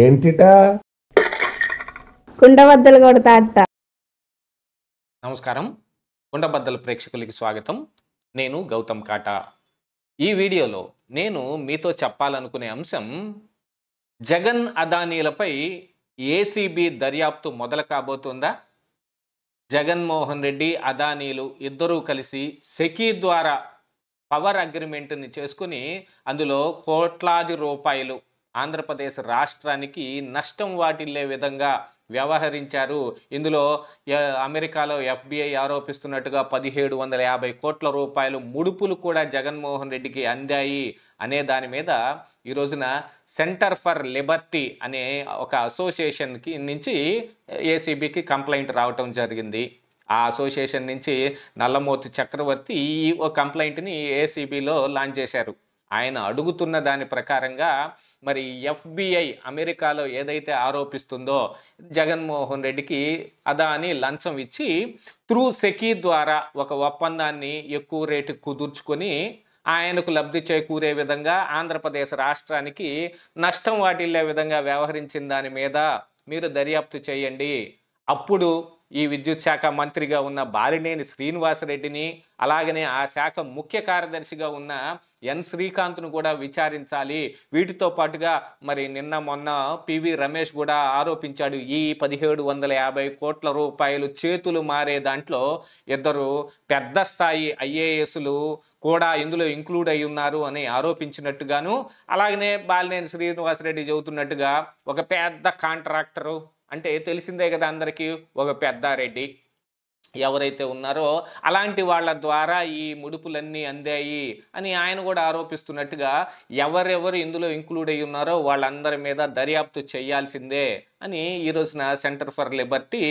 ఏంటిటా కుండబద్దలు కొడతా నమస్కారం కుండబద్దల ప్రేక్షకులకి స్వాగతం నేను గౌతమ్ కాటా ఈ వీడియోలో నేను మీతో చెప్పాలనుకునే అంశం జగన్ అదానీలపై ఏసీబీ దర్యాప్తు మొదలు కాబోతుందా జగన్మోహన్ రెడ్డి అదానీలు ఇద్దరూ కలిసి సెకీ ద్వారా పవర్ అగ్రిమెంట్ని చేసుకుని అందులో కోట్లాది రూపాయలు ఆంధ్రప్రదేశ్ రాష్ట్రానికి నష్టం వాటిల్లే విధంగా వ్యవహరించారు ఇందులో అమెరికాలో ఎఫ్బిఐ ఆరోపిస్తున్నట్టుగా పదిహేడు వందల యాభై కోట్ల రూపాయలు ముడుపులు కూడా జగన్మోహన్ రెడ్డికి అందాయి అనే దాని మీద ఈ రోజున సెంటర్ ఫర్ లిబర్టీ అనే ఒక అసోసియేషన్కి నుంచి ఏసీబీకి కంప్లైంట్ రావటం జరిగింది ఆ అసోసియేషన్ నుంచి నల్లమోతి చక్రవర్తి ఈ కంప్లైంట్ని ఏసీబీలో లాంచ్ చేశారు ఆయన అడుగుతున్న దాని ప్రకారంగా మరి ఎఫ్బిఐ అమెరికాలో ఏదైతే ఆరోపిస్తుందో జగన్మోహన్ రెడ్డికి అదాని లంచం ఇచ్చి త్రూ సెకీ ద్వారా ఒక ఒప్పందాన్ని ఎక్కువ రేటు కుదుర్చుకొని ఆయనకు లబ్ధి చేకూరే విధంగా ఆంధ్రప్రదేశ్ రాష్ట్రానికి నష్టం వాటిల్లే విధంగా వ్యవహరించిన దాని మీద మీరు దర్యాప్తు చేయండి అప్పుడు ఈ విద్యుత్ శాఖ మంత్రిగా ఉన్న బాలినేని శ్రీనివాసరెడ్డిని అలాగనే ఆ శాఖ ముఖ్య కార్యదర్శిగా ఉన్న ఎన్ శ్రీకాంత్ను కూడా విచారించాలి వీటితో పాటుగా మరి నిన్న మొన్న పివి రమేష్ కూడా ఆరోపించాడు ఈ పదిహేడు వందల యాభై కోట్ల రూపాయలు చేతులు మారే దాంట్లో ఇద్దరు పెద్ద స్థాయి ఐఏఎస్లు కూడా ఇందులో ఇంక్లూడ్ అయి ఉన్నారు అని ఆరోపించినట్టుగాను అలాగనే బాలినేని శ్రీనివాసరెడ్డి చెబుతున్నట్టుగా ఒక పెద్ద కాంట్రాక్టరు అంటే తెలిసిందే కదా అందరికీ ఒక పెద్దారెడ్డి ఎవరైతే ఉన్నారో అలాంటి వాళ్ళ ద్వారా ఈ ముడుపులన్నీ అందాయి అని ఆయన కూడా ఆరోపిస్తున్నట్టుగా ఎవరెవరు ఇందులో ఇంక్లూడ్ అయి ఉన్నారో వాళ్ళందరి మీద దర్యాప్తు చేయాల్సిందే అని ఈ రోజున సెంటర్ ఫర్ లిబర్టీ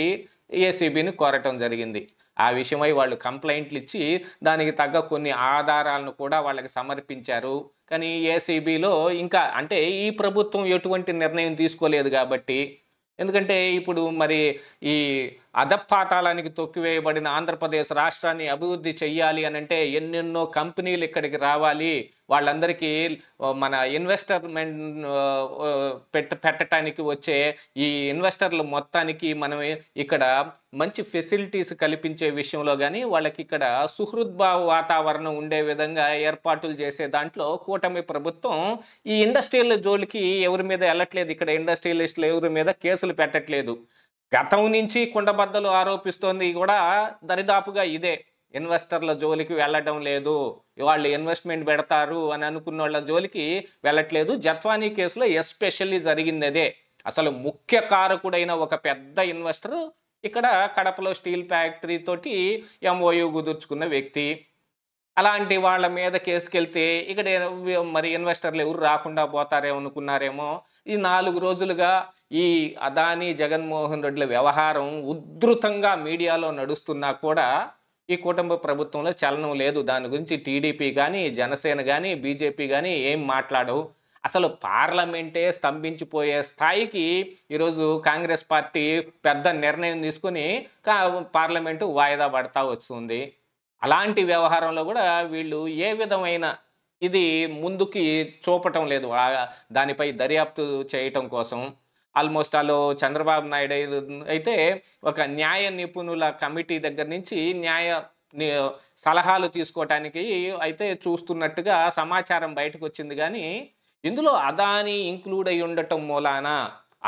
ఏసీబీని కోరటం జరిగింది ఆ విషయమై వాళ్ళు కంప్లైంట్లు ఇచ్చి దానికి తగ్గ కొన్ని ఆధారాలను కూడా వాళ్ళకి సమర్పించారు కానీ ఏసీబీలో ఇంకా అంటే ఈ ప్రభుత్వం ఎటువంటి నిర్ణయం తీసుకోలేదు కాబట్టి ఎందుకంటే ఇప్పుడు మరి ఈ అధపాతాలానికి తొక్కివేయబడిన ఆంధ్రప్రదేశ్ రాష్ట్రాన్ని అభివృద్ధి చెయ్యాలి అంటే ఎన్నెన్నో కంపెనీలు ఇక్కడికి రావాలి వాళ్ళందరికీ మన ఇన్వెస్టర్మెంట్ పెట్ట పెట్టడానికి వచ్చే ఈ ఇన్వెస్టర్ల మొత్తానికి మనం ఇక్కడ మంచి ఫెసిలిటీస్ కల్పించే విషయంలో కానీ వాళ్ళకి ఇక్కడ సుహృద్భావ వాతావరణం ఉండే విధంగా ఏర్పాట్లు చేసే దాంట్లో కూటమి ప్రభుత్వం ఈ ఇండస్ట్రియల్ జోలికి ఎవరి మీద వెళ్ళట్లేదు ఇక్కడ ఇండస్ట్రియలిస్టులు ఎవరి మీద కేసులు పెట్టట్లేదు గతం నుంచి కుండబద్దలు ఆరోపిస్తోంది కూడా దరిదాపుగా ఇదే ఇన్వెస్టర్ల జోలికి వెళ్ళడం లేదు వాళ్ళు ఇన్వెస్ట్మెంట్ పెడతారు అని అనుకున్న వాళ్ళ జోలికి వెళ్ళట్లేదు జత్వానీ కేసులో ఎస్పెషల్లీ జరిగింది అదే అసలు ముఖ్య కారకుడైన ఒక పెద్ద ఇన్వెస్టర్ ఇక్కడ కడపలో స్టీల్ ఫ్యాక్టరీ తోటి ఎంఓయూ కుదుర్చుకున్న వ్యక్తి అలాంటి వాళ్ళ మీద కేసుకెళ్తే ఇక్కడ మరి ఇన్వెస్టర్లు ఎవరు రాకుండా పోతారేమో అనుకున్నారేమో ఈ నాలుగు రోజులుగా ఈ అదానీ జగన్మోహన్ రెడ్డిల వ్యవహారం ఉధృతంగా మీడియాలో నడుస్తున్నా కూడా ఈ కుటుంబ ప్రభుత్వంలో చలనం లేదు దాని గురించి టీడీపీ కానీ జనసేన కానీ బీజేపీ కానీ ఏం మాట్లాడవు అసలు పార్లమెంటే స్తంభించిపోయే స్థాయికి ఈరోజు కాంగ్రెస్ పార్టీ పెద్ద నిర్ణయం తీసుకుని పార్లమెంటు వాయిదా పడతా వస్తుంది అలాంటి వ్యవహారంలో కూడా వీళ్ళు ఏ విధమైన ఇది ముందుకి చూపటం లేదు దానిపై దర్యాప్తు చేయటం కోసం ఆల్మోస్ట్ అలో చంద్రబాబు నాయుడు అయితే ఒక న్యాయ నిపుణుల కమిటీ దగ్గర నుంచి న్యాయ సలహాలు తీసుకోవటానికి అయితే చూస్తున్నట్టుగా సమాచారం బయటకు వచ్చింది కానీ ఇందులో అదానీ ఇంక్లూడ్ అయి ఉండటం మూలాన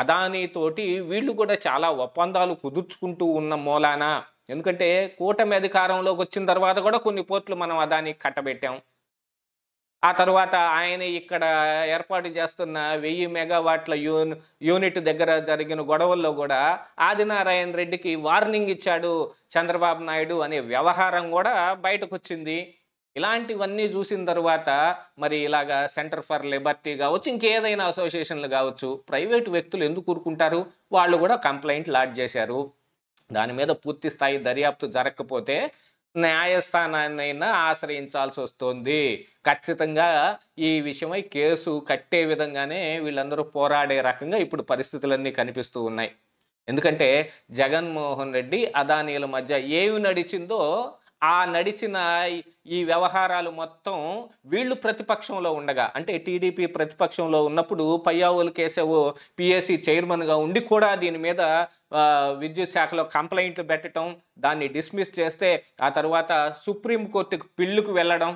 అదానితోటి వీళ్ళు కూడా చాలా ఒప్పందాలు కుదుర్చుకుంటూ ఉన్న మూలాన ఎందుకంటే కూటమి అధికారంలోకి వచ్చిన తర్వాత కూడా కొన్ని పోట్లు మనం అదానికి కట్టబెట్టాం ఆ తర్వాత ఆయన ఇక్కడ ఏర్పాటు చేస్తున్న వెయ్యి మెగావాట్ల యూన్ యూనిట్ దగ్గర జరిగిన గొడవల్లో కూడా ఆదినారాయణ రెడ్డికి వార్నింగ్ ఇచ్చాడు చంద్రబాబు నాయుడు అనే వ్యవహారం కూడా బయటకు వచ్చింది ఇలాంటివన్నీ చూసిన తర్వాత మరి ఇలాగా సెంటర్ ఫర్ లిబర్టీ కావచ్చు ఇంకేదైనా అసోసియేషన్లు కావచ్చు ప్రైవేటు వ్యక్తులు ఎందుకు కూరుకుంటారు వాళ్ళు కూడా కంప్లైంట్ లాడ్జ్ చేశారు దాని మీద పూర్తి స్థాయి దర్యాప్తు జరగకపోతే న్యాయస్థానాన్నైనా ఆశ్రయించాల్సి వస్తుంది ఖచ్చితంగా ఈ విషయమై కేసు కట్టే విధంగానే వీళ్ళందరూ పోరాడే రకంగా ఇప్పుడు పరిస్థితులన్నీ కనిపిస్తూ ఉన్నాయి ఎందుకంటే జగన్మోహన్ రెడ్డి అదానీల మధ్య ఏమి నడిచిందో ఆ నడిచిన ఈ వ్యవహారాలు మొత్తం వీళ్ళు ప్రతిపక్షంలో ఉండగా అంటే టీడీపీ ప్రతిపక్షంలో ఉన్నప్పుడు పయ్యావులు కేశవ్ పిఎస్సి చైర్మన్గా ఉండి కూడా దీని మీద విద్యుత్ శాఖలో కంప్లైంట్లు పెట్టడం దాన్ని డిస్మిస్ చేస్తే ఆ తర్వాత సుప్రీంకోర్టుకు పిల్లుకు వెళ్ళడం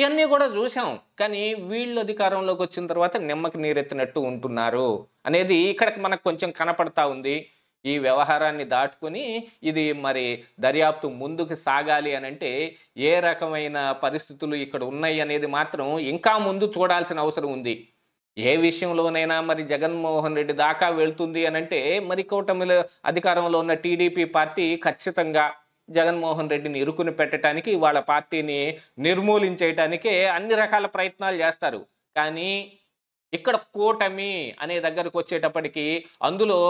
ఇవన్నీ కూడా చూసాం కానీ వీళ్ళు అధికారంలోకి వచ్చిన తర్వాత నిమ్మకి నీరెత్తినట్టు ఉంటున్నారు అనేది ఇక్కడ మనకు కొంచెం కనపడతా ఉంది ఈ వ్యవహారాన్ని దాటుకుని ఇది మరి దర్యాప్తు ముందుకు సాగాలి అని అంటే ఏ రకమైన పరిస్థితులు ఇక్కడ ఉన్నాయి అనేది మాత్రం ఇంకా ముందు చూడాల్సిన అవసరం ఉంది ఏ విషయంలోనైనా మరి జగన్మోహన్ రెడ్డి దాకా వెళ్తుంది అని అంటే మరి కూటమిలో అధికారంలో ఉన్న టీడీపీ పార్టీ ఖచ్చితంగా జగన్మోహన్ రెడ్డిని ఇరుకుని పెట్టడానికి వాళ్ళ పార్టీని నిర్మూలించేయటానికే అన్ని రకాల ప్రయత్నాలు చేస్తారు కానీ ఇక్కడ కూటమి అనే దగ్గరకు వచ్చేటప్పటికి అందులో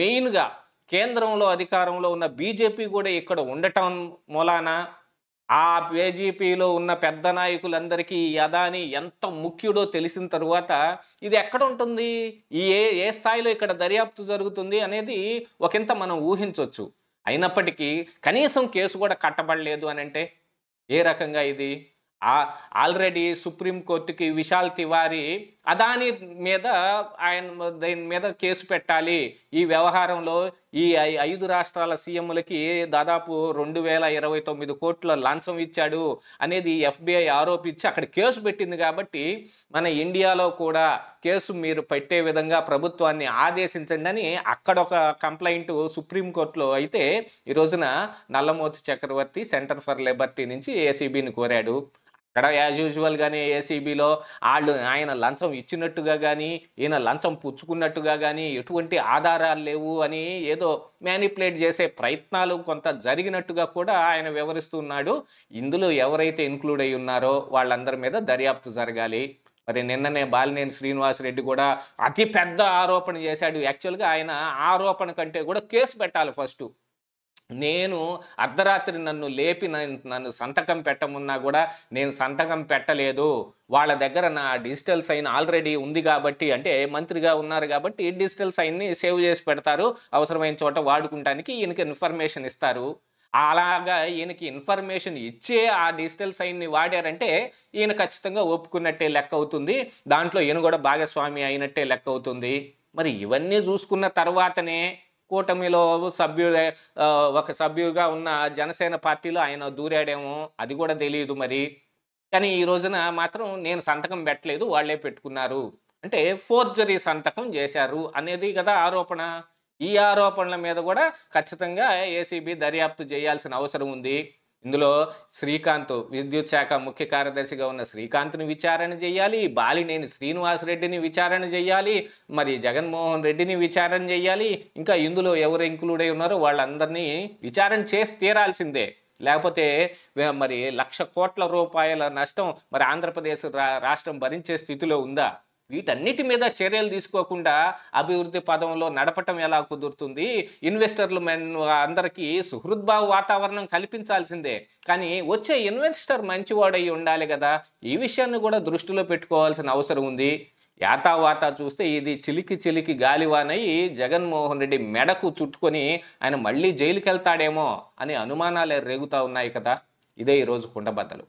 మెయిన్గా కేంద్రంలో అధికారంలో ఉన్న బీజేపీ కూడా ఇక్కడ ఉండటం మూలాన ఆ బీజేపీలో ఉన్న పెద్ద నాయకులందరికీ ఈ అదాని ఎంత ముఖ్యుడో తెలిసిన తరువాత ఇది ఎక్కడ ఉంటుంది ఈ ఏ ఏ స్థాయిలో ఇక్కడ దర్యాప్తు జరుగుతుంది అనేది ఒకంత మనం ఊహించవచ్చు అయినప్పటికీ కనీసం కేసు కూడా కట్టబడలేదు అని అంటే ఏ రకంగా ఇది ఆల్రెడీ సుప్రీంకోర్టుకి విశాల్ తివారీ అదాని మీద ఆయన దీని మీద కేసు పెట్టాలి ఈ వ్యవహారంలో ఈ ఐదు రాష్ట్రాల సీఎంలకి దాదాపు రెండు వేల ఇరవై తొమ్మిది కోట్ల లంచం ఇచ్చాడు అనేది ఎఫ్బిఐ ఆరోపించి అక్కడ కేసు పెట్టింది కాబట్టి మన ఇండియాలో కూడా కేసు మీరు పెట్టే విధంగా ప్రభుత్వాన్ని ఆదేశించండి అని అక్కడ ఒక కంప్లైంట్ సుప్రీంకోర్టులో అయితే ఈ రోజున Nallamothi Chakravarthi centre for liberty నుంచి ఏసీబీని కోరాడు ఇక్కడ యాజ్ యూజువల్ కానీ ఏసీబీలో వాళ్ళు ఆయన లంచం ఇచ్చినట్టుగా కానీ ఈయన లంచం పుచ్చుకున్నట్టుగా కానీ ఎటువంటి ఆధారాలు లేవు అని ఏదో మ్యానిపులేట్ చేసే ప్రయత్నాలు కొంత జరిగినట్టుగా కూడా ఆయన వివరిస్తున్నాడు ఇందులో ఎవరైతే ఇన్క్లూడ్ అయి ఉన్నారో వాళ్ళందరి మీద దర్యాప్తు జరగాలి మరి నిన్ననే బాలినేని శ్రీనివాసరెడ్డి కూడా అతి పెద్ద ఆరోపణ చేశాడు యాక్చువల్గా ఆయన ఆరోపణ కంటే కూడా కేసు పెట్టాలి ఫస్ట్ నేను అర్ధరాత్రి నన్ను లేపి నన్ను సంతకం పెట్టమున్నా కూడా నేను సంతకం పెట్టలేదు వాళ్ళ దగ్గర నా డిజిటల్ సైన్ ఆల్రెడీ ఉంది కాబట్టి అంటే మంత్రిగా ఉన్నారు కాబట్టి డిజిటల్ సైన్ని సేవ్ చేసి పెడతారు అవసరమైన చోట వాడుకుంటానికి ఈయనకి ఇన్ఫర్మేషన్ ఇస్తారు అలాగా ఈయనకి ఇన్ఫర్మేషన్ ఇచ్చే ఆ డిజిటల్ సైన్ని వాడారంటే ఈయన ఖచ్చితంగా ఒప్పుకున్నట్టే లెక్క అవుతుంది దాంట్లో ఈయన కూడా భాగస్వామి అయినట్టే లెక్క అవుతుంది మరి ఇవన్నీ చూసుకున్న తర్వాతనే కూటమిలో సభ్యు ఒక సభ్యుగా ఉన్న జనసేన పార్టీలో ఆయన దూరాడేమో అది కూడా తెలియదు మరి కానీ ఈ రోజున మాత్రం నేను సంతకం పెట్టలేదు వాళ్లే పెట్టుకున్నారు అంటే ఫోర్జరీ సంతకం చేశారు అనేది కదా ఆరోపణ ఈ ఆరోపణల మీద కూడా ఖచ్చితంగా ఏసీబీ దర్యాప్తు చేయాల్సిన అవసరం ఉంది ఇందులో శ్రీకాంత్ విద్యుత్ శాఖ ముఖ్య కార్యదర్శిగా ఉన్న శ్రీకాంత్ని విచారణ చేయాలి బాలినేని శ్రీనివాస్ రెడ్డిని విచారణ చేయాలి మరి జగన్మోహన్ రెడ్డిని విచారణ చేయాలి ఇంకా ఇందులో ఎవరు ఇంక్లూడ్ అయి ఉన్నారో వాళ్ళందరినీ విచారణ చేసి తీరాల్సిందే లేకపోతే మరి లక్ష కోట్ల రూపాయల నష్టం మరి ఆంధ్రప్రదేశ్ రాష్ట్రం భరించే స్థితిలో ఉందా వీటన్నిటి మీద చర్యలు తీసుకోకుండా అభివృద్ధి పదంలో నడపటం ఎలా కుదురుతుంది ఇన్వెస్టర్లు అందరికీ సుహృద్భావ వాతావరణం కల్పించాల్సిందే కానీ వచ్చే ఇన్వెస్టర్ మంచివాడై ఉండాలి కదా ఈ విషయాన్ని కూడా దృష్టిలో పెట్టుకోవాల్సిన అవసరం ఉంది యాతావాత చూస్తే ఇది చిలికి చిలికి గాలివానయ్యి జగన్మోహన్ రెడ్డి మెడకు చుట్టుకొని ఆయన మళ్ళీ జైలుకి వెళ్తాడేమో అనే అనుమానాలు రేగుతూ ఉన్నాయి కదా ఇదే ఈరోజు కుండబద్దలు